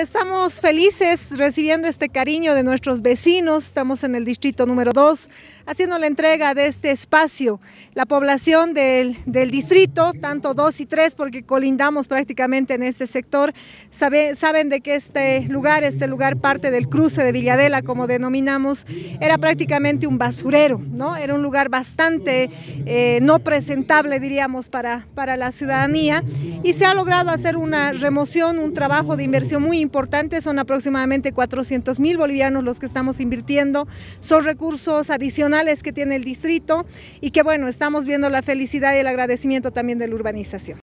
estamos felices recibiendo este cariño de nuestros vecinos. Estamos en el distrito número 2 haciendo la entrega de este espacio. La población del, del distrito, tanto 2 y 3, porque colindamos prácticamente en este sector, saben de que este lugar, este lugar parte del cruce de Villadela, como denominamos, era prácticamente un basurero, ¿no? Era un lugar bastante eh, no presentable, diríamos, para, para la ciudadanía y se ha logrado hacer una remoción, un trabajo de inversión muy importante importante, son aproximadamente 400 mil bolivianos los que estamos invirtiendo, son recursos adicionales que tiene el distrito y que bueno, estamos viendo la felicidad y el agradecimiento también de la urbanización.